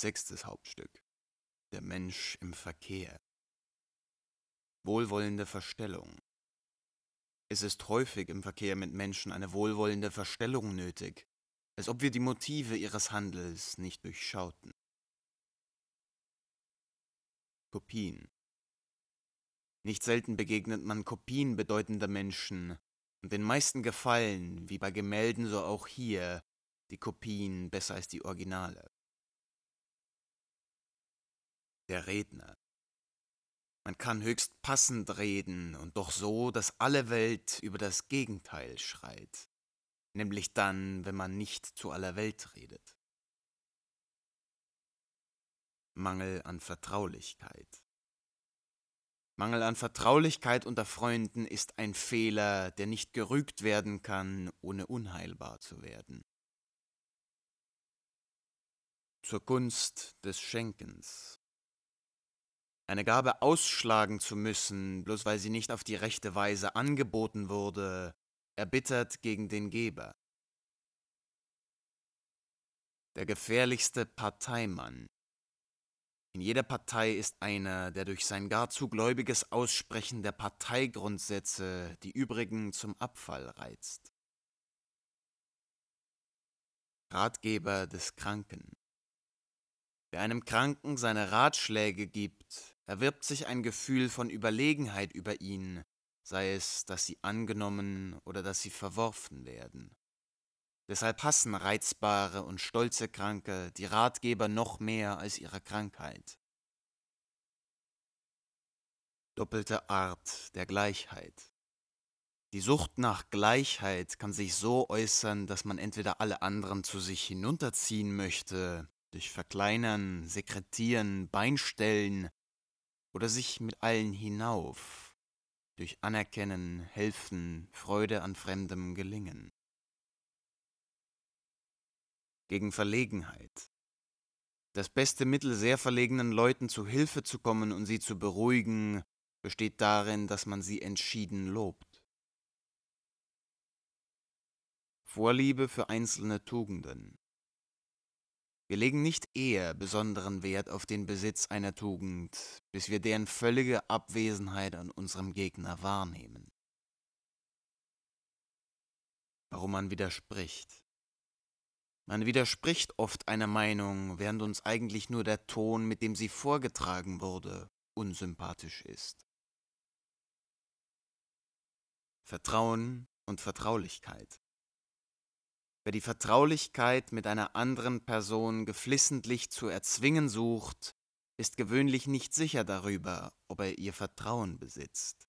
Sechstes Hauptstück. Der Mensch im Verkehr. Wohlwollende Verstellung. Es ist häufig im Verkehr mit Menschen eine wohlwollende Verstellung nötig, als ob wir die Motive ihres Handels nicht durchschauten. Kopien. Nicht selten begegnet man Kopien bedeutender Menschen, und den meisten gefallen, wie bei Gemälden so auch hier, die Kopien besser als die Originale der Redner. Man kann höchst passend reden und doch so, dass alle Welt über das Gegenteil schreit, nämlich dann, wenn man nicht zu aller Welt redet. Mangel an Vertraulichkeit. Mangel an Vertraulichkeit unter Freunden ist ein Fehler, der nicht gerügt werden kann, ohne unheilbar zu werden. Zur Kunst des Schenkens eine Gabe ausschlagen zu müssen, bloß weil sie nicht auf die rechte Weise angeboten wurde, erbittert gegen den Geber. Der gefährlichste Parteimann. In jeder Partei ist einer, der durch sein gar zu gläubiges Aussprechen der Parteigrundsätze die übrigen zum Abfall reizt. Ratgeber des Kranken. Wer einem Kranken seine Ratschläge gibt, erwirbt sich ein Gefühl von Überlegenheit über ihn, sei es, dass sie angenommen oder dass sie verworfen werden. Deshalb hassen reizbare und stolze Kranke die Ratgeber noch mehr als ihre Krankheit. Doppelte Art der Gleichheit. Die Sucht nach Gleichheit kann sich so äußern, dass man entweder alle anderen zu sich hinunterziehen möchte, durch Verkleinern, Sekretieren, Beinstellen, oder sich mit allen hinauf, durch Anerkennen, Helfen, Freude an fremdem Gelingen. Gegen Verlegenheit. Das beste Mittel, sehr verlegenen Leuten zu Hilfe zu kommen und sie zu beruhigen, besteht darin, dass man sie entschieden lobt. Vorliebe für einzelne Tugenden. Wir legen nicht eher besonderen Wert auf den Besitz einer Tugend, bis wir deren völlige Abwesenheit an unserem Gegner wahrnehmen. Warum man widerspricht. Man widerspricht oft einer Meinung, während uns eigentlich nur der Ton, mit dem sie vorgetragen wurde, unsympathisch ist. Vertrauen und Vertraulichkeit. Wer die Vertraulichkeit mit einer anderen Person geflissentlich zu erzwingen sucht, ist gewöhnlich nicht sicher darüber, ob er ihr Vertrauen besitzt.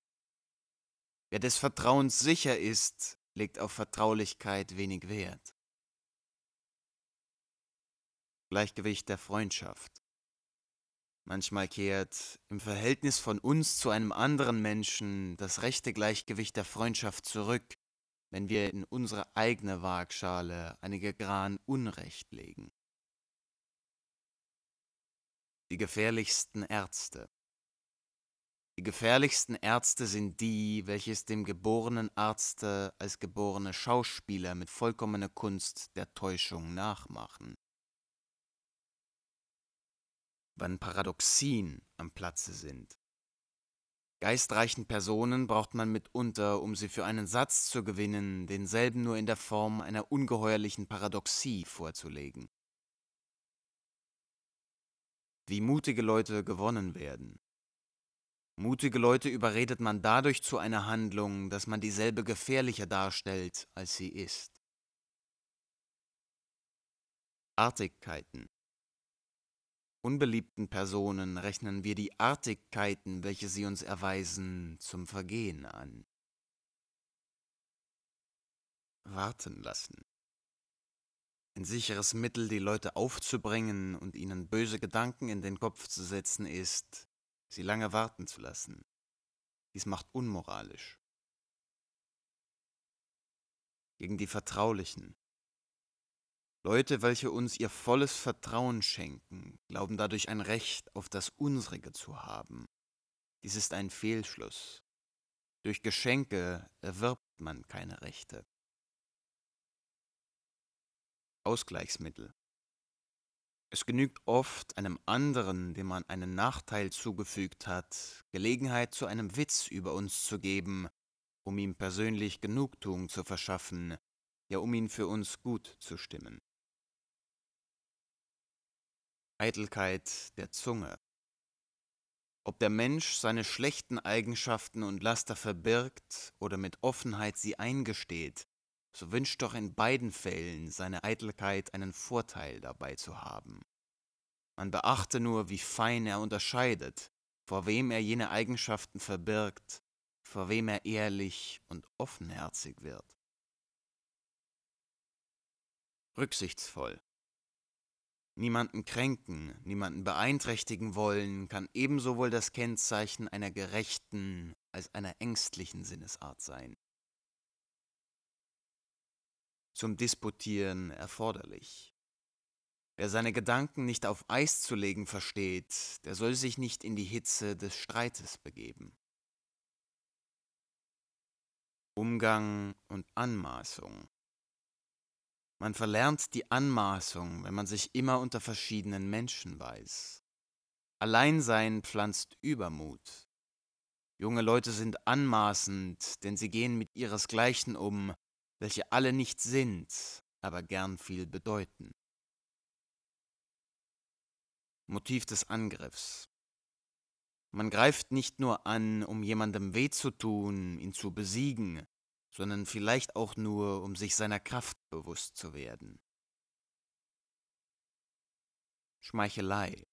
Wer des Vertrauens sicher ist, legt auf Vertraulichkeit wenig Wert. Gleichgewicht der Freundschaft. Manchmal kehrt im Verhältnis von uns zu einem anderen Menschen das rechte Gleichgewicht der Freundschaft zurück, wenn wir in unsere eigene Waagschale einige Gran Unrecht legen. Die gefährlichsten Ärzte. Die gefährlichsten Ärzte sind die, welche es dem geborenen Arzte als geborene Schauspieler mit vollkommener Kunst der Täuschung nachmachen. Wann Paradoxien am Platze sind, Geistreichen Personen braucht man mitunter, um sie für einen Satz zu gewinnen, denselben nur in der Form einer ungeheuerlichen Paradoxie vorzulegen. Wie mutige Leute gewonnen werden. Mutige Leute überredet man dadurch zu einer Handlung, dass man dieselbe gefährlicher darstellt, als sie ist. Artigkeiten Unbeliebten Personen rechnen wir die Artigkeiten, welche sie uns erweisen, zum Vergehen an. Warten lassen. Ein sicheres Mittel, die Leute aufzubringen und ihnen böse Gedanken in den Kopf zu setzen, ist, sie lange warten zu lassen. Dies macht unmoralisch. Gegen die Vertraulichen. Leute, welche uns ihr volles Vertrauen schenken, glauben dadurch ein Recht auf das Unsrige zu haben. Dies ist ein Fehlschluss. Durch Geschenke erwirbt man keine Rechte. Ausgleichsmittel. Es genügt oft, einem anderen, dem man einen Nachteil zugefügt hat, Gelegenheit zu einem Witz über uns zu geben, um ihm persönlich Genugtuung zu verschaffen, ja um ihn für uns gut zu stimmen. Eitelkeit der Zunge. Ob der Mensch seine schlechten Eigenschaften und Laster verbirgt oder mit Offenheit sie eingesteht, so wünscht doch in beiden Fällen seine Eitelkeit einen Vorteil dabei zu haben. Man beachte nur, wie fein er unterscheidet, vor wem er jene Eigenschaften verbirgt, vor wem er ehrlich und offenherzig wird. Rücksichtsvoll niemanden kränken, niemanden beeinträchtigen wollen, kann ebenso wohl das Kennzeichen einer gerechten als einer ängstlichen Sinnesart sein. Zum Disputieren erforderlich. Wer seine Gedanken nicht auf Eis zu legen versteht, der soll sich nicht in die Hitze des Streites begeben. Umgang und Anmaßung. Man verlernt die Anmaßung, wenn man sich immer unter verschiedenen Menschen weiß. Alleinsein pflanzt Übermut. Junge Leute sind anmaßend, denn sie gehen mit ihresgleichen um, welche alle nicht sind, aber gern viel bedeuten. Motiv des Angriffs. Man greift nicht nur an, um jemandem weh zu tun, ihn zu besiegen, sondern vielleicht auch nur, um sich seiner Kraft bewusst zu werden. Schmeichelei.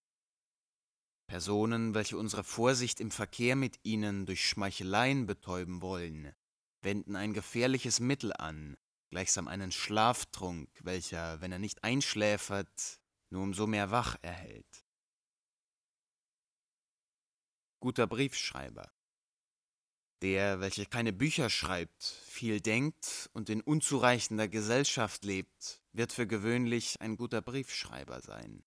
Personen, welche unsere Vorsicht im Verkehr mit ihnen durch Schmeicheleien betäuben wollen, wenden ein gefährliches Mittel an, gleichsam einen Schlaftrunk, welcher, wenn er nicht einschläfert, nur umso mehr wach erhält. Guter Briefschreiber der, welcher keine Bücher schreibt, viel denkt und in unzureichender Gesellschaft lebt, wird für gewöhnlich ein guter Briefschreiber sein.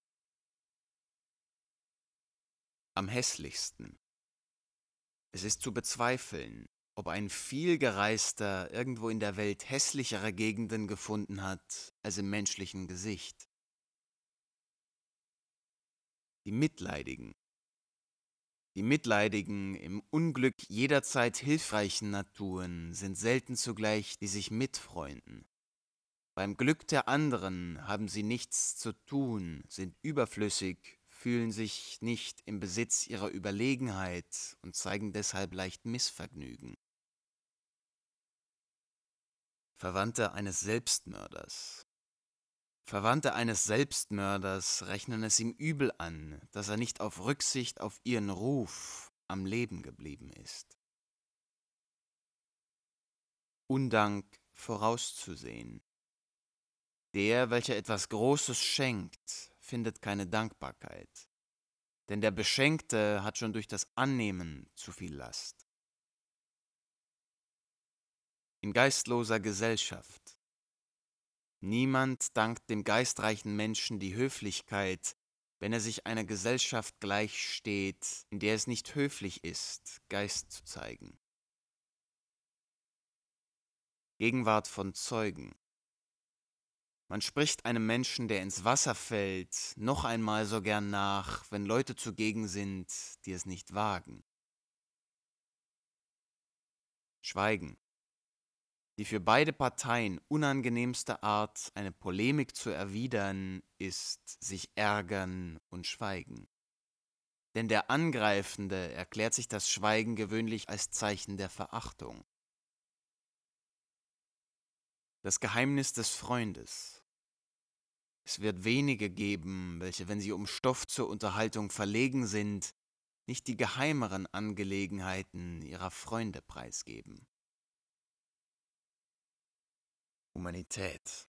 Am hässlichsten. Es ist zu bezweifeln, ob ein vielgereister irgendwo in der Welt hässlichere Gegenden gefunden hat als im menschlichen Gesicht. Die Mitleidigen die mitleidigen, im Unglück jederzeit hilfreichen Naturen sind selten zugleich, die sich mitfreunden. Beim Glück der anderen haben sie nichts zu tun, sind überflüssig, fühlen sich nicht im Besitz ihrer Überlegenheit und zeigen deshalb leicht Missvergnügen. Verwandte eines Selbstmörders Verwandte eines Selbstmörders rechnen es ihm übel an, dass er nicht auf Rücksicht auf ihren Ruf am Leben geblieben ist. Undank vorauszusehen. Der, welcher etwas Großes schenkt, findet keine Dankbarkeit, denn der Beschenkte hat schon durch das Annehmen zu viel Last. In geistloser Gesellschaft Niemand dankt dem geistreichen Menschen die Höflichkeit, wenn er sich einer Gesellschaft gleichsteht, in der es nicht höflich ist, Geist zu zeigen. Gegenwart von Zeugen. Man spricht einem Menschen, der ins Wasser fällt, noch einmal so gern nach, wenn Leute zugegen sind, die es nicht wagen. Schweigen. Die für beide Parteien unangenehmste Art, eine Polemik zu erwidern, ist sich ärgern und schweigen. Denn der Angreifende erklärt sich das Schweigen gewöhnlich als Zeichen der Verachtung. Das Geheimnis des Freundes. Es wird wenige geben, welche, wenn sie um Stoff zur Unterhaltung verlegen sind, nicht die geheimeren Angelegenheiten ihrer Freunde preisgeben. Humanität.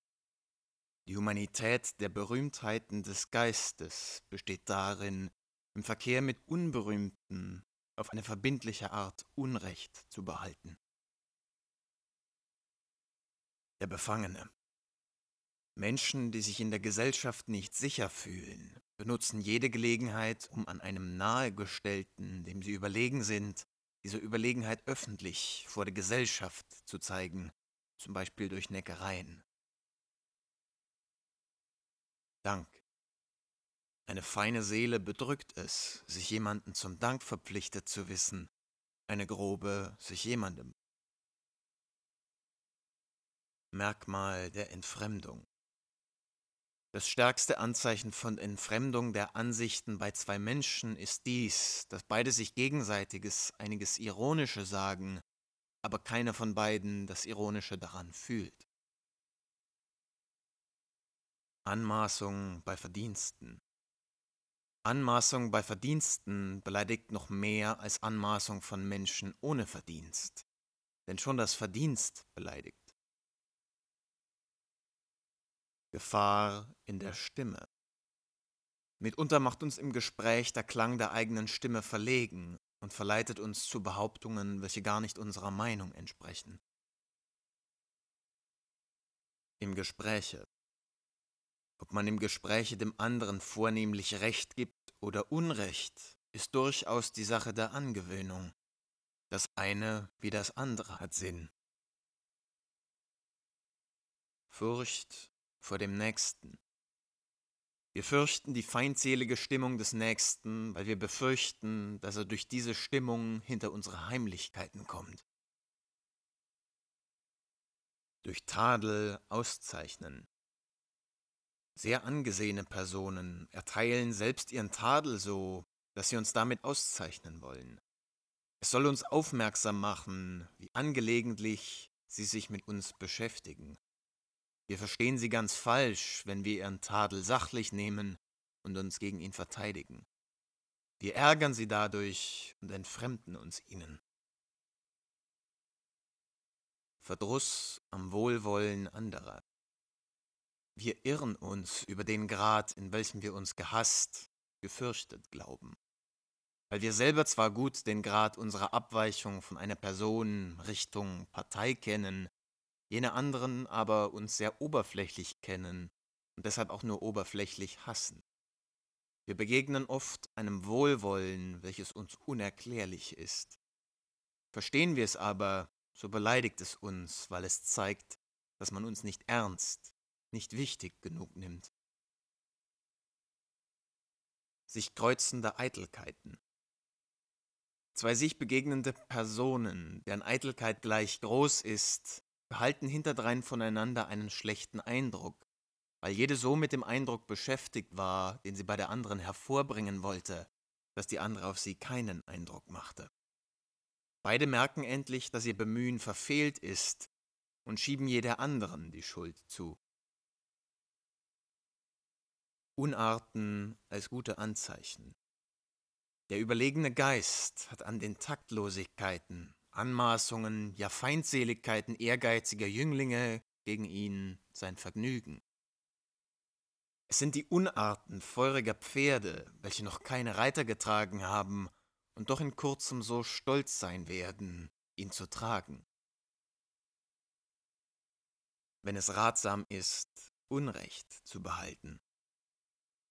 Die Humanität der Berühmtheiten des Geistes besteht darin, im Verkehr mit Unberühmten auf eine verbindliche Art Unrecht zu behalten. Der Befangene. Menschen, die sich in der Gesellschaft nicht sicher fühlen, benutzen jede Gelegenheit, um an einem Nahegestellten, dem sie überlegen sind, diese Überlegenheit öffentlich vor der Gesellschaft zu zeigen zum Beispiel durch Neckereien. Dank. Eine feine Seele bedrückt es, sich jemanden zum Dank verpflichtet zu wissen, eine grobe sich jemandem. Merkmal der Entfremdung. Das stärkste Anzeichen von Entfremdung der Ansichten bei zwei Menschen ist dies, dass beide sich gegenseitiges, einiges Ironische sagen, aber keiner von beiden das Ironische daran fühlt. Anmaßung bei Verdiensten. Anmaßung bei Verdiensten beleidigt noch mehr als Anmaßung von Menschen ohne Verdienst, denn schon das Verdienst beleidigt. Gefahr in der Stimme. Mitunter macht uns im Gespräch der Klang der eigenen Stimme verlegen und verleitet uns zu Behauptungen, welche gar nicht unserer Meinung entsprechen. Im Gespräche. Ob man im Gespräche dem anderen vornehmlich Recht gibt oder Unrecht, ist durchaus die Sache der Angewöhnung. Das eine wie das andere hat Sinn. Furcht vor dem Nächsten. Wir fürchten die feindselige Stimmung des Nächsten, weil wir befürchten, dass er durch diese Stimmung hinter unsere Heimlichkeiten kommt. Durch Tadel auszeichnen. Sehr angesehene Personen erteilen selbst ihren Tadel so, dass sie uns damit auszeichnen wollen. Es soll uns aufmerksam machen, wie angelegentlich sie sich mit uns beschäftigen. Wir verstehen sie ganz falsch, wenn wir ihren Tadel sachlich nehmen und uns gegen ihn verteidigen. Wir ärgern sie dadurch und entfremden uns ihnen. Verdruss am Wohlwollen anderer. Wir irren uns über den Grad, in welchem wir uns gehasst, gefürchtet glauben, weil wir selber zwar gut den Grad unserer Abweichung von einer Person, Richtung, Partei kennen, jene anderen aber uns sehr oberflächlich kennen und deshalb auch nur oberflächlich hassen. Wir begegnen oft einem Wohlwollen, welches uns unerklärlich ist. Verstehen wir es aber, so beleidigt es uns, weil es zeigt, dass man uns nicht ernst, nicht wichtig genug nimmt. Sich kreuzende Eitelkeiten. Zwei sich begegnende Personen, deren Eitelkeit gleich groß ist, erhalten hinterdrein voneinander einen schlechten Eindruck, weil jede so mit dem Eindruck beschäftigt war, den sie bei der anderen hervorbringen wollte, dass die andere auf sie keinen Eindruck machte. Beide merken endlich, dass ihr Bemühen verfehlt ist und schieben jeder anderen die Schuld zu. Unarten als gute Anzeichen. Der überlegene Geist hat an den Taktlosigkeiten Anmaßungen, ja Feindseligkeiten ehrgeiziger Jünglinge gegen ihn sein Vergnügen. Es sind die Unarten feuriger Pferde, welche noch keine Reiter getragen haben und doch in kurzem so stolz sein werden, ihn zu tragen. Wenn es ratsam ist, Unrecht zu behalten.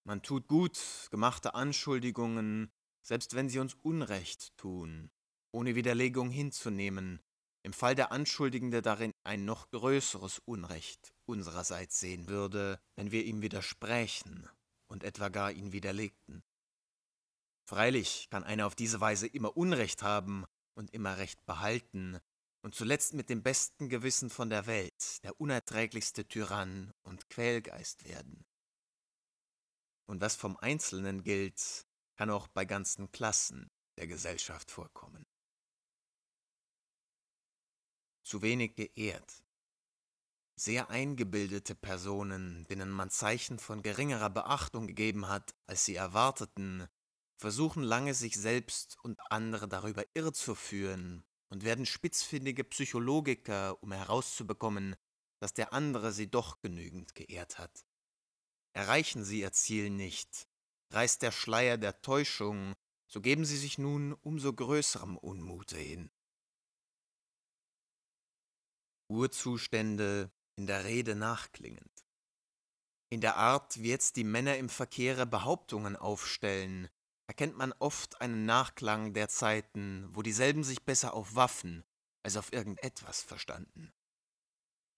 Man tut gut gemachte Anschuldigungen, selbst wenn sie uns Unrecht tun, ohne Widerlegung hinzunehmen, im Fall der Anschuldigende darin ein noch größeres Unrecht unsererseits sehen würde, wenn wir ihm widersprächen und etwa gar ihn widerlegten. Freilich kann einer auf diese Weise immer Unrecht haben und immer Recht behalten und zuletzt mit dem besten Gewissen von der Welt der unerträglichste Tyrann und Quälgeist werden. Und was vom Einzelnen gilt, kann auch bei ganzen Klassen der Gesellschaft vorkommen zu wenig geehrt. Sehr eingebildete Personen, denen man Zeichen von geringerer Beachtung gegeben hat, als sie erwarteten, versuchen lange sich selbst und andere darüber irrezuführen und werden spitzfindige Psychologiker, um herauszubekommen, dass der andere sie doch genügend geehrt hat. Erreichen sie ihr Ziel nicht, reißt der Schleier der Täuschung, so geben sie sich nun umso größerem Unmute hin. Urzustände in der Rede nachklingend. In der Art, wie jetzt die Männer im Verkehre Behauptungen aufstellen, erkennt man oft einen Nachklang der Zeiten, wo dieselben sich besser auf Waffen als auf irgendetwas verstanden.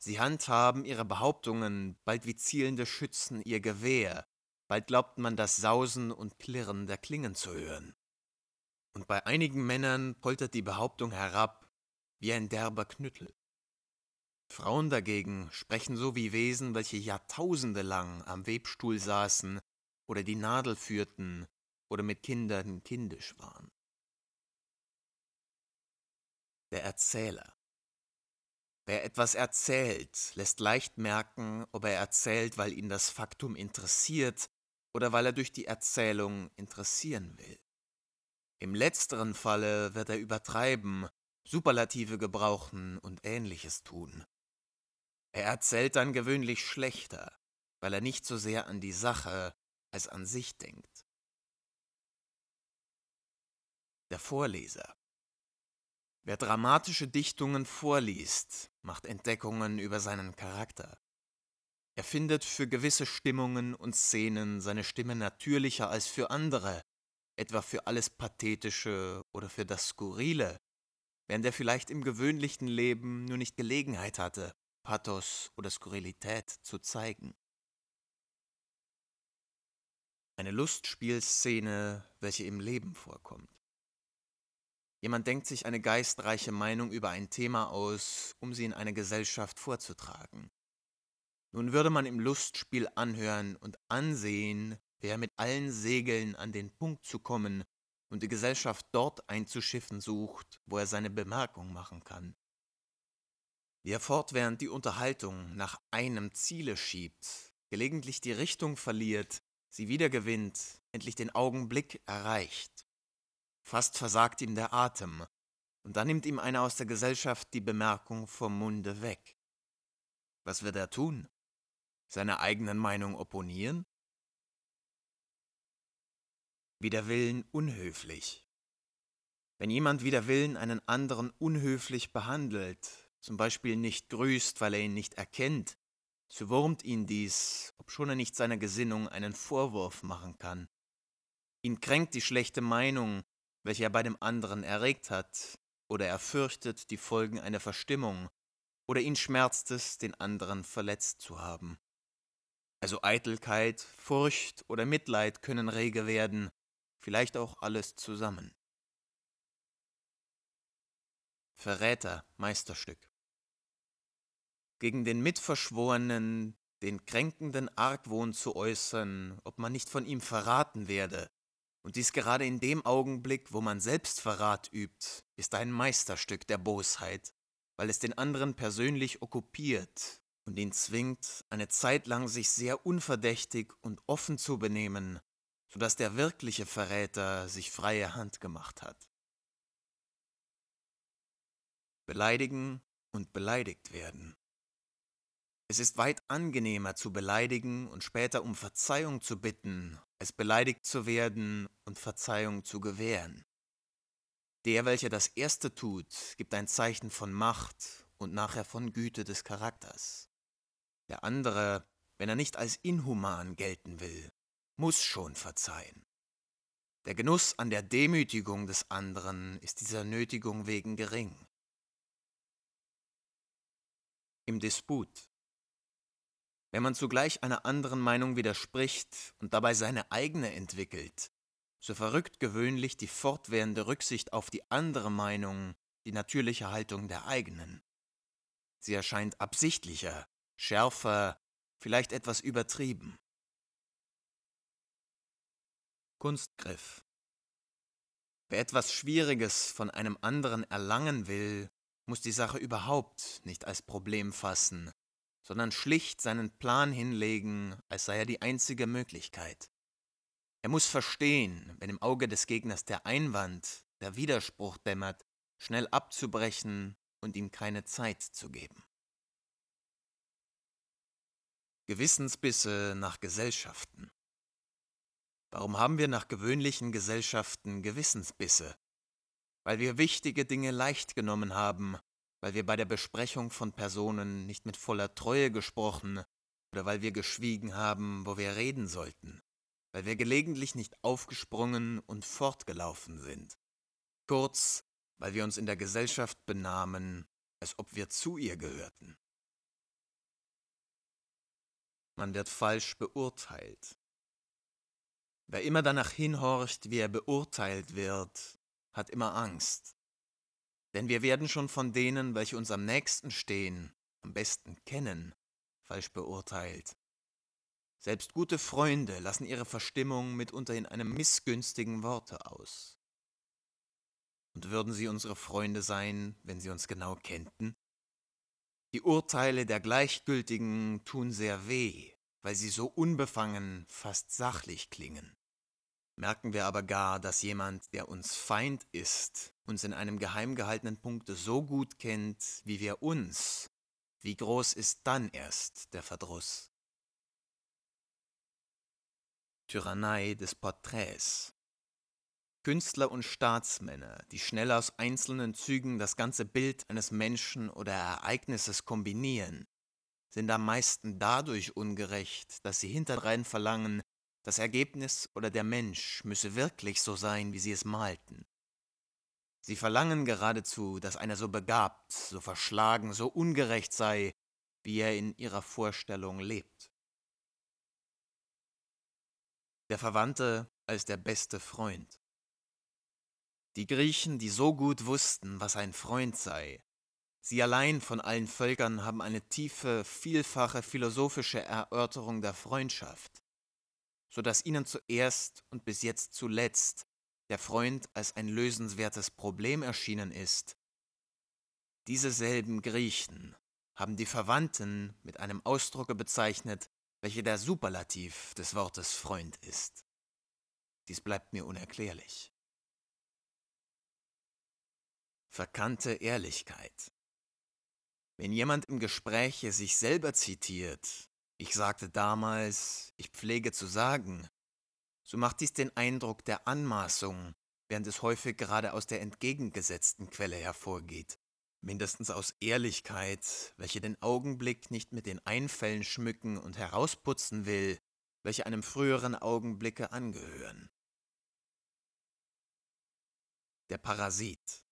Sie handhaben ihre Behauptungen bald wie zielende Schützen ihr Gewehr, bald glaubt man das Sausen und Klirren der Klingen zu hören. Und bei einigen Männern poltert die Behauptung herab wie ein derber Knüttel. Frauen dagegen sprechen so wie Wesen, welche Jahrtausende lang am Webstuhl saßen oder die Nadel führten oder mit Kindern kindisch waren. Der Erzähler. Wer etwas erzählt, lässt leicht merken, ob er erzählt, weil ihn das Faktum interessiert oder weil er durch die Erzählung interessieren will. Im letzteren Falle wird er übertreiben, Superlative gebrauchen und ähnliches tun. Er erzählt dann gewöhnlich schlechter, weil er nicht so sehr an die Sache als an sich denkt. Der Vorleser. Wer dramatische Dichtungen vorliest, macht Entdeckungen über seinen Charakter. Er findet für gewisse Stimmungen und Szenen seine Stimme natürlicher als für andere, etwa für alles Pathetische oder für das Skurrile, während er vielleicht im gewöhnlichen Leben nur nicht Gelegenheit hatte, Pathos oder Skurrilität zu zeigen. Eine Lustspielszene, welche im Leben vorkommt. Jemand denkt sich eine geistreiche Meinung über ein Thema aus, um sie in einer Gesellschaft vorzutragen. Nun würde man im Lustspiel anhören und ansehen, wer mit allen Segeln an den Punkt zu kommen und die Gesellschaft dort einzuschiffen sucht, wo er seine Bemerkung machen kann. Wer fortwährend die Unterhaltung nach einem Ziele schiebt, gelegentlich die Richtung verliert, sie wiedergewinnt, endlich den Augenblick erreicht. Fast versagt ihm der Atem, und dann nimmt ihm einer aus der Gesellschaft die Bemerkung vom Munde weg. Was wird er tun? Seiner eigenen Meinung opponieren? Widerwillen unhöflich. Wenn jemand widerwillen einen anderen unhöflich behandelt, zum Beispiel nicht grüßt, weil er ihn nicht erkennt, so wurmt ihn dies, obschon er nicht seiner Gesinnung einen Vorwurf machen kann. Ihn kränkt die schlechte Meinung, welche er bei dem anderen erregt hat, oder er fürchtet die Folgen einer Verstimmung, oder ihn schmerzt es, den anderen verletzt zu haben. Also Eitelkeit, Furcht oder Mitleid können rege werden, vielleicht auch alles zusammen. Verräter, Meisterstück gegen den Mitverschworenen den kränkenden Argwohn zu äußern, ob man nicht von ihm verraten werde. Und dies gerade in dem Augenblick, wo man selbst Verrat übt, ist ein Meisterstück der Bosheit, weil es den anderen persönlich okkupiert und ihn zwingt, eine Zeit lang sich sehr unverdächtig und offen zu benehmen, sodass der wirkliche Verräter sich freie Hand gemacht hat. Beleidigen und beleidigt werden. Es ist weit angenehmer zu beleidigen und später um Verzeihung zu bitten, als beleidigt zu werden und Verzeihung zu gewähren. Der, welcher das Erste tut, gibt ein Zeichen von Macht und nachher von Güte des Charakters. Der andere, wenn er nicht als inhuman gelten will, muss schon verzeihen. Der Genuss an der Demütigung des anderen ist dieser Nötigung wegen gering. Im Disput wenn man zugleich einer anderen Meinung widerspricht und dabei seine eigene entwickelt, so verrückt gewöhnlich die fortwährende Rücksicht auf die andere Meinung die natürliche Haltung der eigenen. Sie erscheint absichtlicher, schärfer, vielleicht etwas übertrieben. Kunstgriff Wer etwas Schwieriges von einem anderen erlangen will, muss die Sache überhaupt nicht als Problem fassen, sondern schlicht seinen Plan hinlegen, als sei er die einzige Möglichkeit. Er muss verstehen, wenn im Auge des Gegners der Einwand, der Widerspruch dämmert, schnell abzubrechen und ihm keine Zeit zu geben. Gewissensbisse nach Gesellschaften Warum haben wir nach gewöhnlichen Gesellschaften Gewissensbisse? Weil wir wichtige Dinge leicht genommen haben weil wir bei der Besprechung von Personen nicht mit voller Treue gesprochen oder weil wir geschwiegen haben, wo wir reden sollten, weil wir gelegentlich nicht aufgesprungen und fortgelaufen sind. Kurz, weil wir uns in der Gesellschaft benahmen, als ob wir zu ihr gehörten. Man wird falsch beurteilt. Wer immer danach hinhorcht, wie er beurteilt wird, hat immer Angst. Denn wir werden schon von denen, welche uns am nächsten stehen, am besten kennen, falsch beurteilt. Selbst gute Freunde lassen ihre Verstimmung mitunter in einem missgünstigen Worte aus. Und würden sie unsere Freunde sein, wenn sie uns genau kennten? Die Urteile der Gleichgültigen tun sehr weh, weil sie so unbefangen, fast sachlich klingen. Merken wir aber gar, dass jemand, der uns Feind ist, uns in einem geheim gehaltenen Punkt so gut kennt, wie wir uns, wie groß ist dann erst der Verdruss? Tyrannei des Porträts. Künstler und Staatsmänner, die schnell aus einzelnen Zügen das ganze Bild eines Menschen oder Ereignisses kombinieren, sind am meisten dadurch ungerecht, dass sie hinterdrein verlangen, das Ergebnis oder der Mensch müsse wirklich so sein, wie sie es malten. Sie verlangen geradezu, dass einer so begabt, so verschlagen, so ungerecht sei, wie er in ihrer Vorstellung lebt. Der Verwandte als der beste Freund. Die Griechen, die so gut wussten, was ein Freund sei, sie allein von allen Völkern haben eine tiefe, vielfache philosophische Erörterung der Freundschaft so dass ihnen zuerst und bis jetzt zuletzt der Freund als ein lösenswertes Problem erschienen ist. Diese selben Griechen haben die Verwandten mit einem Ausdrucke bezeichnet, welcher der Superlativ des Wortes Freund ist. Dies bleibt mir unerklärlich. Verkannte Ehrlichkeit. Wenn jemand im Gespräche sich selber zitiert, ich sagte damals, ich pflege zu sagen. So macht dies den Eindruck der Anmaßung, während es häufig gerade aus der entgegengesetzten Quelle hervorgeht. Mindestens aus Ehrlichkeit, welche den Augenblick nicht mit den Einfällen schmücken und herausputzen will, welche einem früheren Augenblicke angehören. Der Parasit.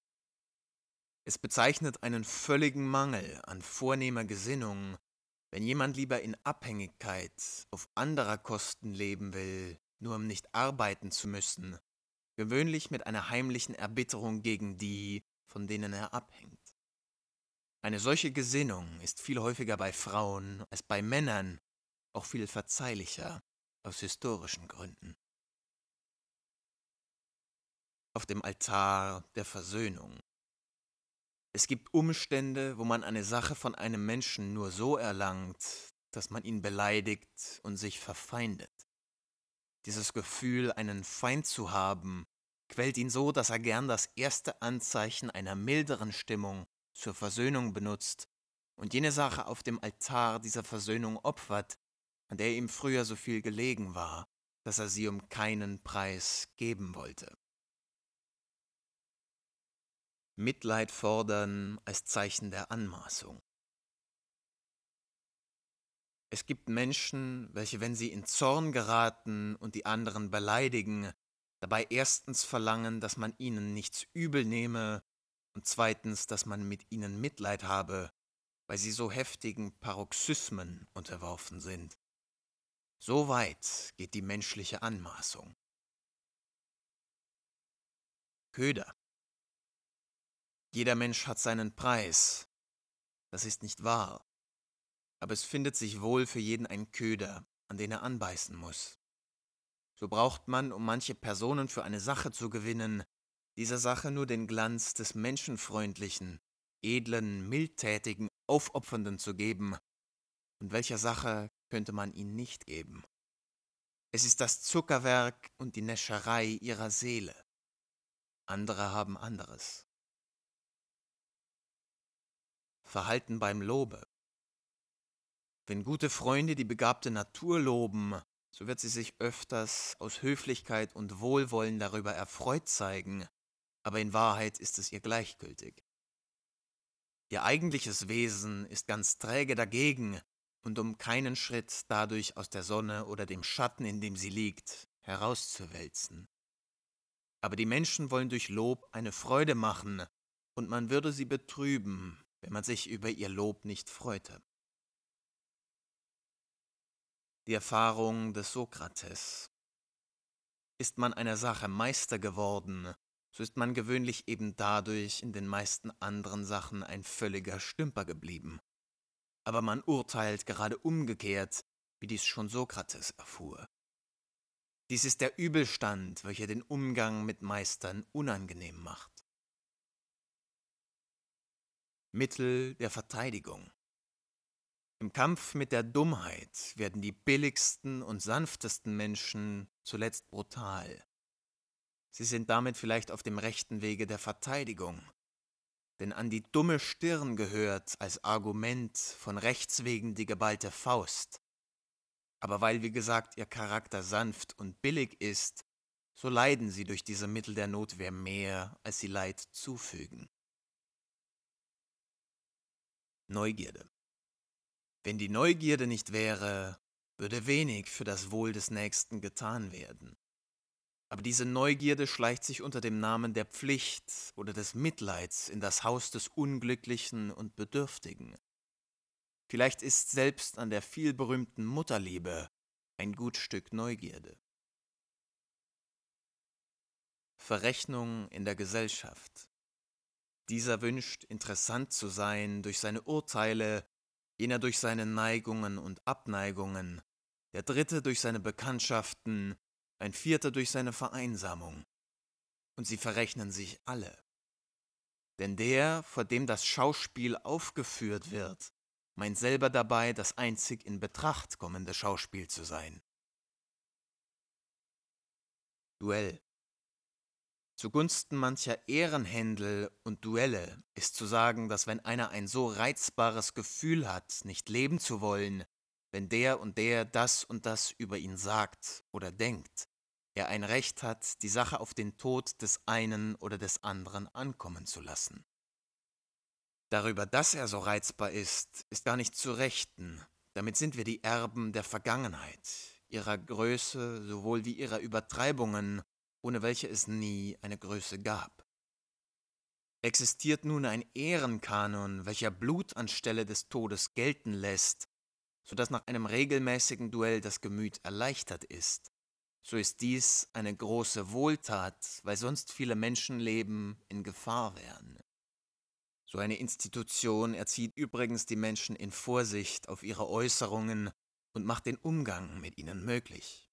Es bezeichnet einen völligen Mangel an vornehmer Gesinnung, wenn jemand lieber in Abhängigkeit auf anderer Kosten leben will, nur um nicht arbeiten zu müssen, gewöhnlich mit einer heimlichen Erbitterung gegen die, von denen er abhängt. Eine solche Gesinnung ist viel häufiger bei Frauen als bei Männern, auch viel verzeihlicher aus historischen Gründen. Auf dem Altar der Versöhnung. Es gibt Umstände, wo man eine Sache von einem Menschen nur so erlangt, dass man ihn beleidigt und sich verfeindet. Dieses Gefühl, einen Feind zu haben, quält ihn so, dass er gern das erste Anzeichen einer milderen Stimmung zur Versöhnung benutzt und jene Sache auf dem Altar dieser Versöhnung opfert, an der ihm früher so viel gelegen war, dass er sie um keinen Preis geben wollte. Mitleid fordern als Zeichen der Anmaßung. Es gibt Menschen, welche, wenn sie in Zorn geraten und die anderen beleidigen, dabei erstens verlangen, dass man ihnen nichts übel nehme und zweitens, dass man mit ihnen Mitleid habe, weil sie so heftigen Paroxysmen unterworfen sind. So weit geht die menschliche Anmaßung. Köder jeder Mensch hat seinen Preis. Das ist nicht wahr. Aber es findet sich wohl für jeden ein Köder, an den er anbeißen muss. So braucht man, um manche Personen für eine Sache zu gewinnen, dieser Sache nur den Glanz des menschenfreundlichen, edlen, mildtätigen, aufopfernden zu geben. Und welcher Sache könnte man ihn nicht geben? Es ist das Zuckerwerk und die Näscherei ihrer Seele. Andere haben anderes. Verhalten beim Lobe. Wenn gute Freunde die begabte Natur loben, so wird sie sich öfters aus Höflichkeit und Wohlwollen darüber erfreut zeigen, aber in Wahrheit ist es ihr gleichgültig. Ihr eigentliches Wesen ist ganz träge dagegen und um keinen Schritt dadurch aus der Sonne oder dem Schatten, in dem sie liegt, herauszuwälzen. Aber die Menschen wollen durch Lob eine Freude machen, und man würde sie betrüben, wenn man sich über ihr Lob nicht freute. Die Erfahrung des Sokrates. Ist man einer Sache Meister geworden, so ist man gewöhnlich eben dadurch in den meisten anderen Sachen ein völliger Stümper geblieben. Aber man urteilt gerade umgekehrt, wie dies schon Sokrates erfuhr. Dies ist der Übelstand, welcher den Umgang mit Meistern unangenehm macht. Mittel der Verteidigung. Im Kampf mit der Dummheit werden die billigsten und sanftesten Menschen zuletzt brutal. Sie sind damit vielleicht auf dem rechten Wege der Verteidigung, denn an die dumme Stirn gehört als Argument von Rechts wegen die geballte Faust. Aber weil, wie gesagt, ihr Charakter sanft und billig ist, so leiden sie durch diese Mittel der Notwehr mehr, als sie Leid zufügen. Neugierde. Wenn die Neugierde nicht wäre, würde wenig für das Wohl des Nächsten getan werden. Aber diese Neugierde schleicht sich unter dem Namen der Pflicht oder des Mitleids in das Haus des Unglücklichen und Bedürftigen. Vielleicht ist selbst an der vielberühmten Mutterliebe ein gut Stück Neugierde. Verrechnung in der Gesellschaft. Dieser wünscht, interessant zu sein durch seine Urteile, jener durch seine Neigungen und Abneigungen, der dritte durch seine Bekanntschaften, ein vierter durch seine Vereinsamung. Und sie verrechnen sich alle. Denn der, vor dem das Schauspiel aufgeführt wird, meint selber dabei, das einzig in Betracht kommende Schauspiel zu sein. Duell Zugunsten mancher Ehrenhändel und Duelle ist zu sagen, dass wenn einer ein so reizbares Gefühl hat, nicht leben zu wollen, wenn der und der das und das über ihn sagt oder denkt, er ein Recht hat, die Sache auf den Tod des einen oder des anderen ankommen zu lassen. Darüber, dass er so reizbar ist, ist gar nicht zu rechten, damit sind wir die Erben der Vergangenheit, ihrer Größe sowohl wie ihrer Übertreibungen ohne welche es nie eine Größe gab. Existiert nun ein Ehrenkanon, welcher Blut anstelle des Todes gelten lässt, so dass nach einem regelmäßigen Duell das Gemüt erleichtert ist, so ist dies eine große Wohltat, weil sonst viele Menschenleben in Gefahr wären. So eine Institution erzieht übrigens die Menschen in Vorsicht auf ihre Äußerungen und macht den Umgang mit ihnen möglich.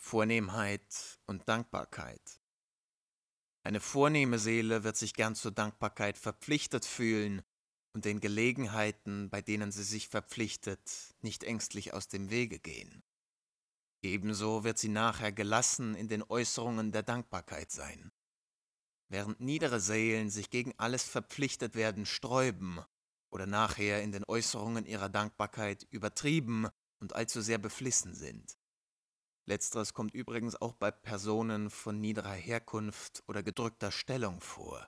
Vornehmheit und Dankbarkeit. Eine vornehme Seele wird sich gern zur Dankbarkeit verpflichtet fühlen und den Gelegenheiten, bei denen sie sich verpflichtet, nicht ängstlich aus dem Wege gehen. Ebenso wird sie nachher gelassen in den Äußerungen der Dankbarkeit sein. Während niedere Seelen sich gegen alles verpflichtet werden sträuben oder nachher in den Äußerungen ihrer Dankbarkeit übertrieben und allzu sehr beflissen sind. Letzteres kommt übrigens auch bei Personen von niederer Herkunft oder gedrückter Stellung vor.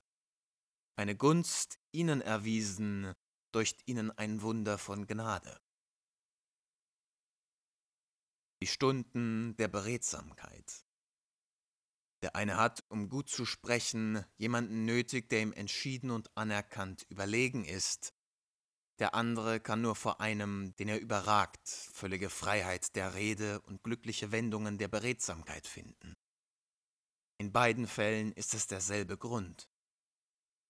Eine Gunst ihnen erwiesen, durch ihnen ein Wunder von Gnade. Die Stunden der Beredsamkeit. Der eine hat, um gut zu sprechen, jemanden nötig, der ihm entschieden und anerkannt überlegen ist, der andere kann nur vor einem, den er überragt, völlige Freiheit der Rede und glückliche Wendungen der Beredsamkeit finden. In beiden Fällen ist es derselbe Grund.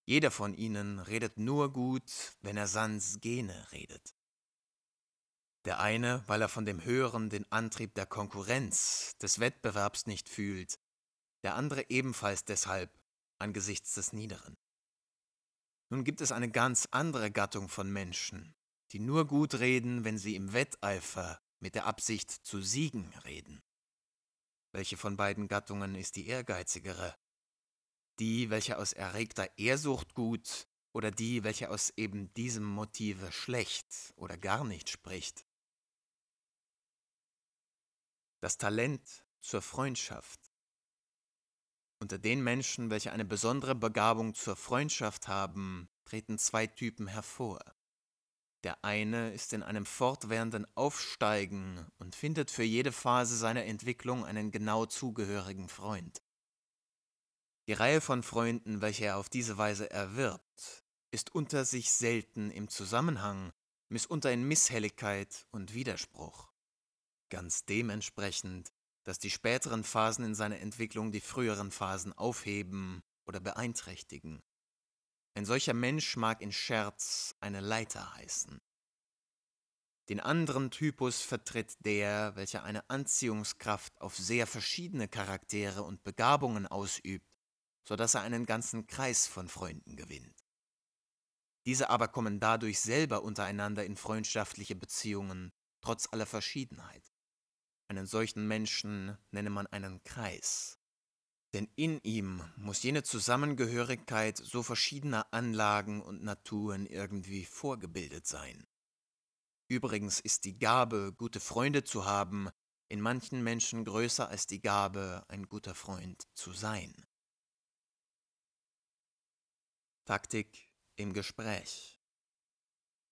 Jeder von ihnen redet nur gut, wenn er sans Gene redet. Der eine, weil er von dem Höheren den Antrieb der Konkurrenz, des Wettbewerbs nicht fühlt, der andere ebenfalls deshalb angesichts des Niederen. Nun gibt es eine ganz andere Gattung von Menschen, die nur gut reden, wenn sie im Wetteifer mit der Absicht zu siegen reden. Welche von beiden Gattungen ist die ehrgeizigere? Die, welche aus erregter Ehrsucht gut oder die, welche aus eben diesem Motive schlecht oder gar nicht spricht? Das Talent zur Freundschaft unter den Menschen, welche eine besondere Begabung zur Freundschaft haben, treten zwei Typen hervor. Der eine ist in einem fortwährenden Aufsteigen und findet für jede Phase seiner Entwicklung einen genau zugehörigen Freund. Die Reihe von Freunden, welche er auf diese Weise erwirbt, ist unter sich selten im Zusammenhang, missunter in Misshelligkeit und Widerspruch. Ganz dementsprechend dass die späteren Phasen in seiner Entwicklung die früheren Phasen aufheben oder beeinträchtigen. Ein solcher Mensch mag in Scherz eine Leiter heißen. Den anderen Typus vertritt der, welcher eine Anziehungskraft auf sehr verschiedene Charaktere und Begabungen ausübt, so dass er einen ganzen Kreis von Freunden gewinnt. Diese aber kommen dadurch selber untereinander in freundschaftliche Beziehungen, trotz aller Verschiedenheit. Einen solchen Menschen nenne man einen Kreis. Denn in ihm muss jene Zusammengehörigkeit so verschiedener Anlagen und Naturen irgendwie vorgebildet sein. Übrigens ist die Gabe, gute Freunde zu haben, in manchen Menschen größer als die Gabe, ein guter Freund zu sein. Taktik im Gespräch.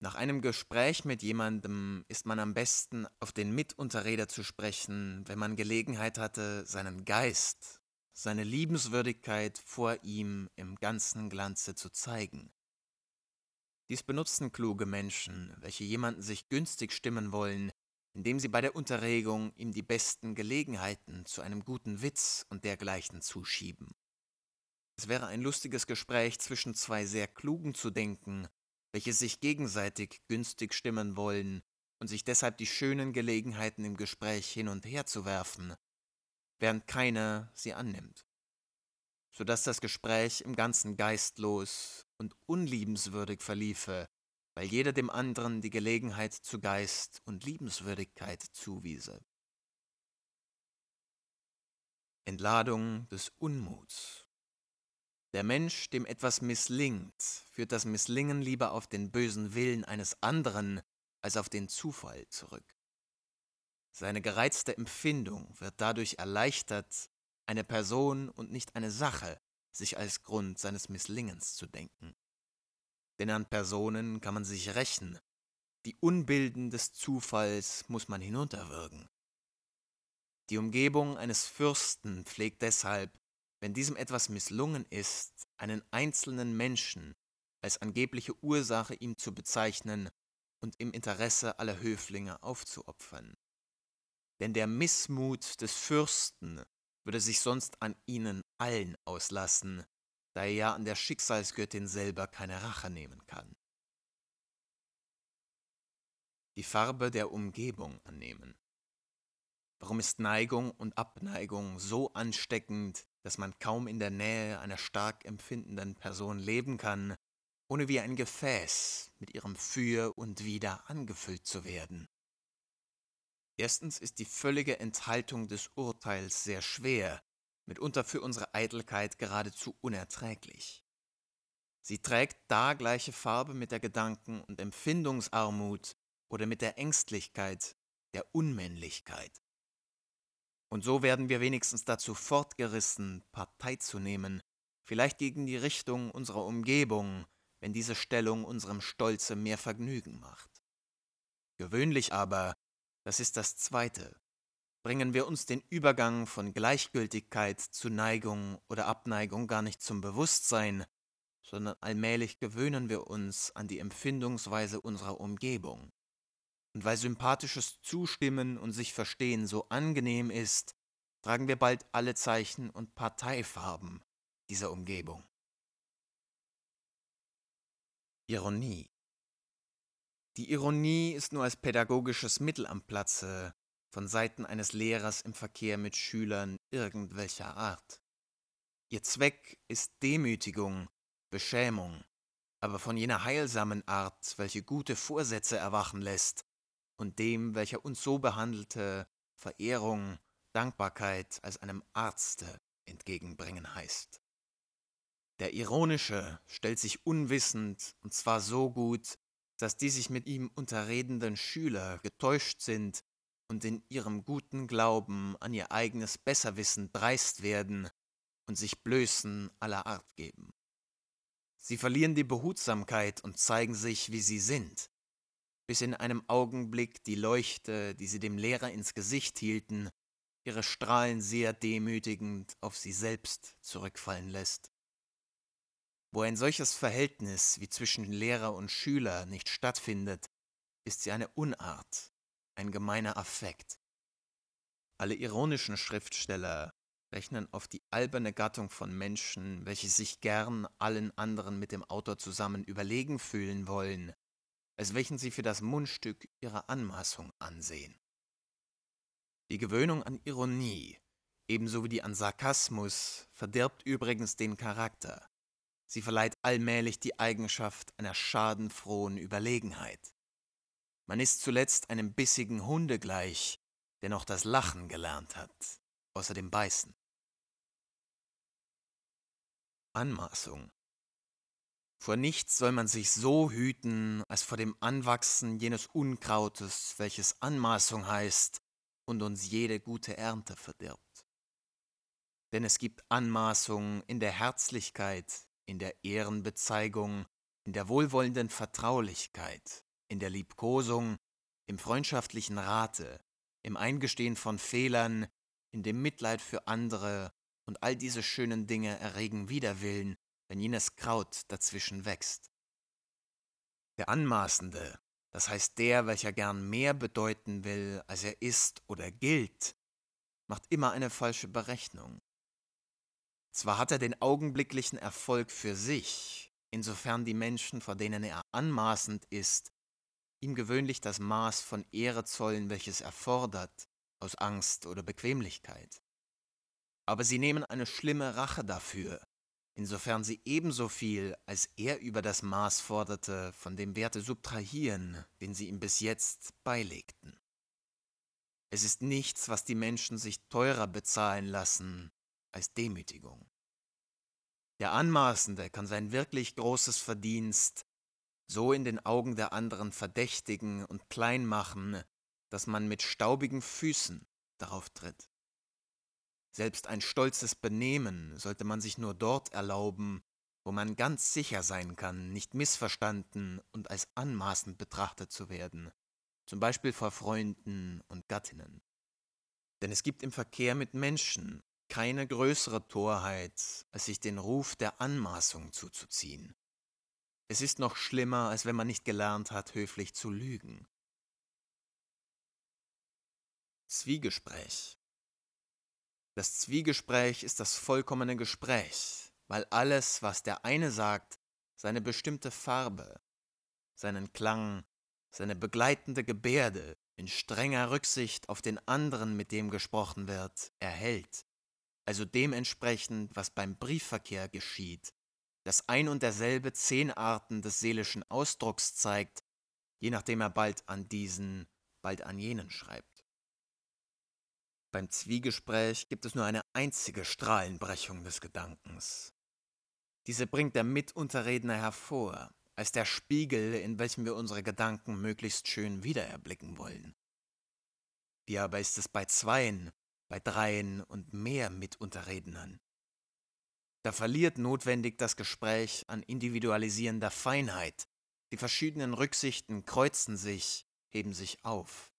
Nach einem Gespräch mit jemandem ist man am besten auf den Mitunterreder zu sprechen, wenn man Gelegenheit hatte, seinen Geist, seine Liebenswürdigkeit vor ihm im ganzen Glanze zu zeigen. Dies benutzen kluge Menschen, welche jemanden sich günstig stimmen wollen, indem sie bei der Unterregung ihm die besten Gelegenheiten zu einem guten Witz und dergleichen zuschieben. Es wäre ein lustiges Gespräch zwischen zwei sehr klugen zu denken, welche sich gegenseitig günstig stimmen wollen und sich deshalb die schönen Gelegenheiten im Gespräch hin und her zu werfen, während keiner sie annimmt, so dass das Gespräch im Ganzen geistlos und unliebenswürdig verliefe, weil jeder dem anderen die Gelegenheit zu Geist und Liebenswürdigkeit zuwiese. Entladung des Unmuts. Der Mensch, dem etwas misslingt, führt das Misslingen lieber auf den bösen Willen eines anderen als auf den Zufall zurück. Seine gereizte Empfindung wird dadurch erleichtert, eine Person und nicht eine Sache sich als Grund seines Misslingens zu denken. Denn an Personen kann man sich rächen, die Unbilden des Zufalls muss man hinunterwürgen. Die Umgebung eines Fürsten pflegt deshalb wenn diesem etwas misslungen ist, einen einzelnen Menschen als angebliche Ursache ihm zu bezeichnen und im Interesse aller Höflinge aufzuopfern. Denn der Missmut des Fürsten würde sich sonst an ihnen allen auslassen, da er ja an der Schicksalsgöttin selber keine Rache nehmen kann. Die Farbe der Umgebung annehmen. Warum ist Neigung und Abneigung so ansteckend, dass man kaum in der Nähe einer stark empfindenden Person leben kann, ohne wie ein Gefäß mit ihrem Für und Wider angefüllt zu werden? Erstens ist die völlige Enthaltung des Urteils sehr schwer, mitunter für unsere Eitelkeit geradezu unerträglich. Sie trägt da gleiche Farbe mit der Gedanken- und Empfindungsarmut oder mit der Ängstlichkeit, der Unmännlichkeit. Und so werden wir wenigstens dazu fortgerissen, Partei zu nehmen, vielleicht gegen die Richtung unserer Umgebung, wenn diese Stellung unserem Stolze mehr Vergnügen macht. Gewöhnlich aber, das ist das Zweite, bringen wir uns den Übergang von Gleichgültigkeit zu Neigung oder Abneigung gar nicht zum Bewusstsein, sondern allmählich gewöhnen wir uns an die Empfindungsweise unserer Umgebung. Und weil sympathisches Zustimmen und sich verstehen so angenehm ist, tragen wir bald alle Zeichen und Parteifarben dieser Umgebung. Ironie Die Ironie ist nur als pädagogisches Mittel am Platze von Seiten eines Lehrers im Verkehr mit Schülern irgendwelcher Art. Ihr Zweck ist Demütigung, Beschämung, aber von jener heilsamen Art, welche gute Vorsätze erwachen lässt und dem, welcher uns so behandelte, Verehrung, Dankbarkeit als einem Arzte entgegenbringen heißt. Der Ironische stellt sich unwissend, und zwar so gut, dass die sich mit ihm unterredenden Schüler getäuscht sind und in ihrem guten Glauben an ihr eigenes Besserwissen dreist werden und sich Blößen aller Art geben. Sie verlieren die Behutsamkeit und zeigen sich, wie sie sind, bis in einem Augenblick die Leuchte, die sie dem Lehrer ins Gesicht hielten, ihre Strahlen sehr demütigend auf sie selbst zurückfallen lässt. Wo ein solches Verhältnis wie zwischen Lehrer und Schüler nicht stattfindet, ist sie eine Unart, ein gemeiner Affekt. Alle ironischen Schriftsteller rechnen auf die alberne Gattung von Menschen, welche sich gern allen anderen mit dem Autor zusammen überlegen fühlen wollen, als welchen sie für das Mundstück ihrer Anmaßung ansehen. Die Gewöhnung an Ironie, ebenso wie die an Sarkasmus, verdirbt übrigens den Charakter. Sie verleiht allmählich die Eigenschaft einer schadenfrohen Überlegenheit. Man ist zuletzt einem bissigen Hunde gleich, der noch das Lachen gelernt hat, außer dem Beißen. Anmaßung vor nichts soll man sich so hüten, als vor dem Anwachsen jenes Unkrautes, welches Anmaßung heißt und uns jede gute Ernte verdirbt. Denn es gibt Anmaßung in der Herzlichkeit, in der Ehrenbezeigung, in der wohlwollenden Vertraulichkeit, in der Liebkosung, im freundschaftlichen Rate, im Eingestehen von Fehlern, in dem Mitleid für andere, und all diese schönen Dinge erregen Widerwillen wenn jenes Kraut dazwischen wächst. Der Anmaßende, das heißt der, welcher gern mehr bedeuten will, als er ist oder gilt, macht immer eine falsche Berechnung. Zwar hat er den augenblicklichen Erfolg für sich, insofern die Menschen, vor denen er anmaßend ist, ihm gewöhnlich das Maß von Ehre zollen, welches er fordert, aus Angst oder Bequemlichkeit. Aber sie nehmen eine schlimme Rache dafür, insofern sie ebenso viel, als er über das Maß forderte, von dem Werte subtrahieren, den sie ihm bis jetzt beilegten. Es ist nichts, was die Menschen sich teurer bezahlen lassen als Demütigung. Der Anmaßende kann sein wirklich großes Verdienst so in den Augen der anderen verdächtigen und klein machen, dass man mit staubigen Füßen darauf tritt. Selbst ein stolzes Benehmen sollte man sich nur dort erlauben, wo man ganz sicher sein kann, nicht missverstanden und als anmaßend betrachtet zu werden, zum Beispiel vor Freunden und Gattinnen. Denn es gibt im Verkehr mit Menschen keine größere Torheit, als sich den Ruf der Anmaßung zuzuziehen. Es ist noch schlimmer, als wenn man nicht gelernt hat, höflich zu lügen. Zwiegespräch das Zwiegespräch ist das vollkommene Gespräch, weil alles, was der eine sagt, seine bestimmte Farbe, seinen Klang, seine begleitende Gebärde in strenger Rücksicht auf den anderen, mit dem gesprochen wird, erhält, also dementsprechend, was beim Briefverkehr geschieht, das ein und derselbe zehn Arten des seelischen Ausdrucks zeigt, je nachdem er bald an diesen, bald an jenen schreibt. Beim Zwiegespräch gibt es nur eine einzige Strahlenbrechung des Gedankens. Diese bringt der Mitunterredner hervor, als der Spiegel, in welchem wir unsere Gedanken möglichst schön wiedererblicken wollen. Wie aber ist es bei Zweien, bei Dreien und mehr Mitunterrednern? Da verliert notwendig das Gespräch an individualisierender Feinheit. Die verschiedenen Rücksichten kreuzen sich, heben sich auf.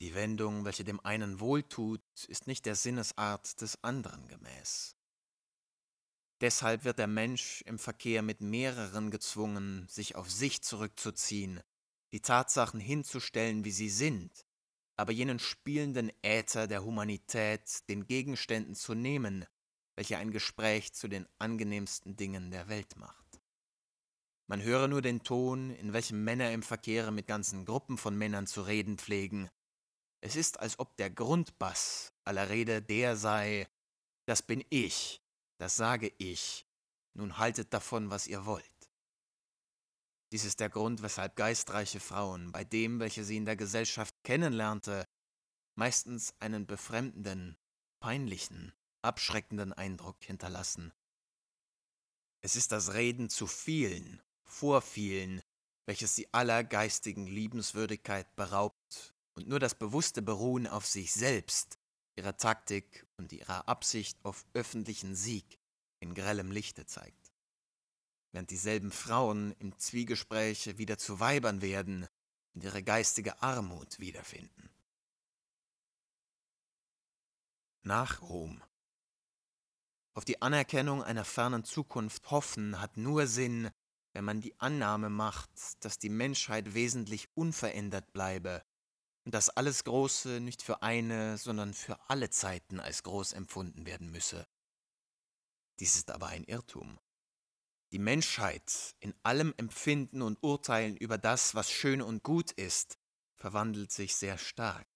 Die Wendung, welche dem einen wohltut, ist nicht der Sinnesart des anderen gemäß. Deshalb wird der Mensch im Verkehr mit mehreren gezwungen, sich auf sich zurückzuziehen, die Tatsachen hinzustellen, wie sie sind, aber jenen spielenden Äther der Humanität den Gegenständen zu nehmen, welche ein Gespräch zu den angenehmsten Dingen der Welt macht. Man höre nur den Ton, in welchem Männer im Verkehre mit ganzen Gruppen von Männern zu reden pflegen, es ist, als ob der Grundbass aller Rede der sei, das bin ich, das sage ich, nun haltet davon, was ihr wollt. Dies ist der Grund, weshalb geistreiche Frauen bei dem, welche sie in der Gesellschaft kennenlernte, meistens einen befremdenden, peinlichen, abschreckenden Eindruck hinterlassen. Es ist das Reden zu vielen, vor vielen, welches sie aller geistigen Liebenswürdigkeit beraubt und nur das bewusste Beruhen auf sich selbst, ihrer Taktik und ihrer Absicht auf öffentlichen Sieg in grellem Lichte zeigt. Während dieselben Frauen im Zwiegespräche wieder zu Weibern werden und ihre geistige Armut wiederfinden. Nach Rom. Auf die Anerkennung einer fernen Zukunft hoffen hat nur Sinn, wenn man die Annahme macht, dass die Menschheit wesentlich unverändert bleibe dass alles Große nicht für eine, sondern für alle Zeiten als groß empfunden werden müsse. Dies ist aber ein Irrtum. Die Menschheit in allem Empfinden und Urteilen über das, was schön und gut ist, verwandelt sich sehr stark.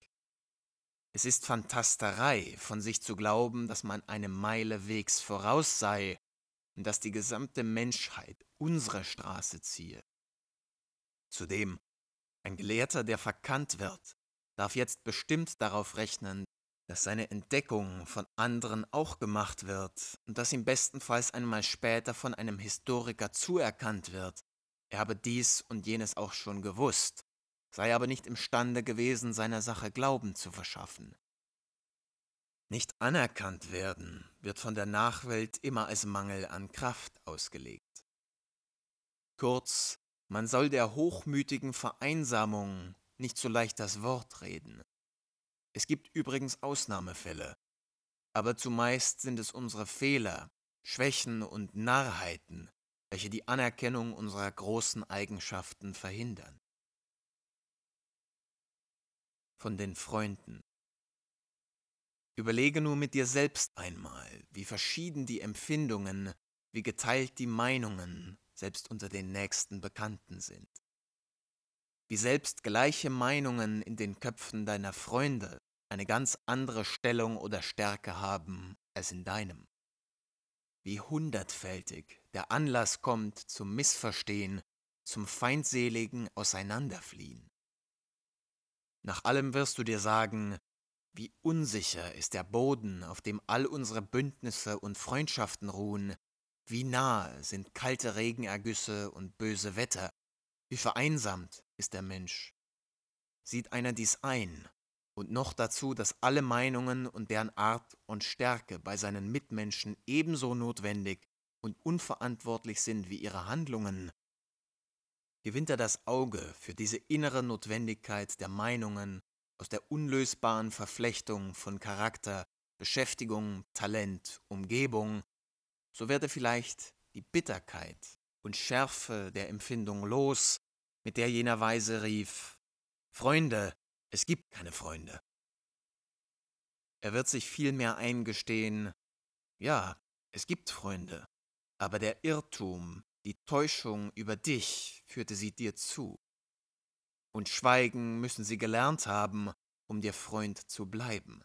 Es ist Fantasterei, von sich zu glauben, dass man eine Meile Wegs voraus sei und dass die gesamte Menschheit unsere Straße ziehe. Zudem, ein Gelehrter, der verkannt wird, darf jetzt bestimmt darauf rechnen, dass seine Entdeckung von anderen auch gemacht wird und dass ihm bestenfalls einmal später von einem Historiker zuerkannt wird, er habe dies und jenes auch schon gewusst, sei aber nicht imstande gewesen, seiner Sache Glauben zu verschaffen. Nicht anerkannt werden wird von der Nachwelt immer als Mangel an Kraft ausgelegt. Kurz, man soll der hochmütigen Vereinsamung, nicht so leicht das Wort reden. Es gibt übrigens Ausnahmefälle, aber zumeist sind es unsere Fehler, Schwächen und Narrheiten, welche die Anerkennung unserer großen Eigenschaften verhindern. Von den Freunden. Überlege nur mit dir selbst einmal, wie verschieden die Empfindungen, wie geteilt die Meinungen selbst unter den nächsten Bekannten sind wie selbst gleiche Meinungen in den Köpfen deiner Freunde eine ganz andere Stellung oder Stärke haben als in deinem. Wie hundertfältig der Anlass kommt zum Missverstehen, zum feindseligen Auseinanderfliehen. Nach allem wirst du dir sagen, wie unsicher ist der Boden, auf dem all unsere Bündnisse und Freundschaften ruhen, wie nahe sind kalte Regenergüsse und böse Wetter, wie vereinsamt ist der Mensch. Sieht einer dies ein, und noch dazu, dass alle Meinungen und deren Art und Stärke bei seinen Mitmenschen ebenso notwendig und unverantwortlich sind wie ihre Handlungen, gewinnt er das Auge für diese innere Notwendigkeit der Meinungen aus der unlösbaren Verflechtung von Charakter, Beschäftigung, Talent, Umgebung, so werde vielleicht die Bitterkeit und Schärfe der Empfindung los, mit der jener Weise rief, Freunde, es gibt keine Freunde. Er wird sich vielmehr eingestehen, ja, es gibt Freunde, aber der Irrtum, die Täuschung über dich führte sie dir zu. Und schweigen müssen sie gelernt haben, um dir Freund zu bleiben.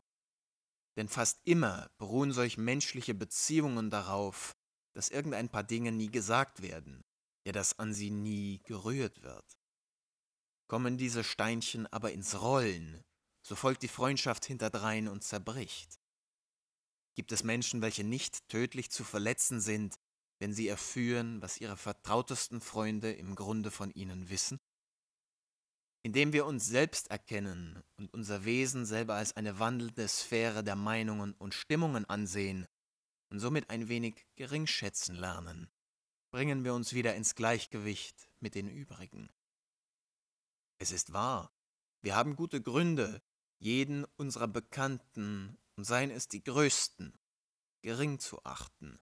Denn fast immer beruhen solch menschliche Beziehungen darauf, dass irgendein paar Dinge nie gesagt werden, ja, dass an sie nie gerührt wird. Kommen diese Steinchen aber ins Rollen, so folgt die Freundschaft hinterdrein und zerbricht. Gibt es Menschen, welche nicht tödlich zu verletzen sind, wenn sie erführen, was ihre vertrautesten Freunde im Grunde von ihnen wissen? Indem wir uns selbst erkennen und unser Wesen selber als eine wandelnde Sphäre der Meinungen und Stimmungen ansehen und somit ein wenig geringschätzen lernen, bringen wir uns wieder ins Gleichgewicht mit den übrigen. Es ist wahr, wir haben gute Gründe, jeden unserer Bekannten, und seien es die größten, gering zu achten,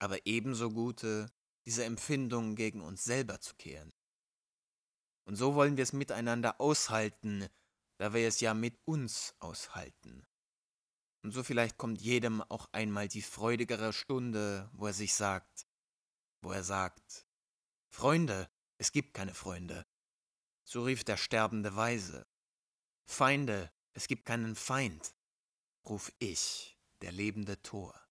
aber ebenso gute, diese Empfindung gegen uns selber zu kehren. Und so wollen wir es miteinander aushalten, da wir es ja mit uns aushalten. Und so vielleicht kommt jedem auch einmal die freudigere Stunde, wo er sich sagt, wo er sagt, Freunde, es gibt keine Freunde. So rief der sterbende Weise. Feinde, es gibt keinen Feind, ruf ich, der lebende Tor.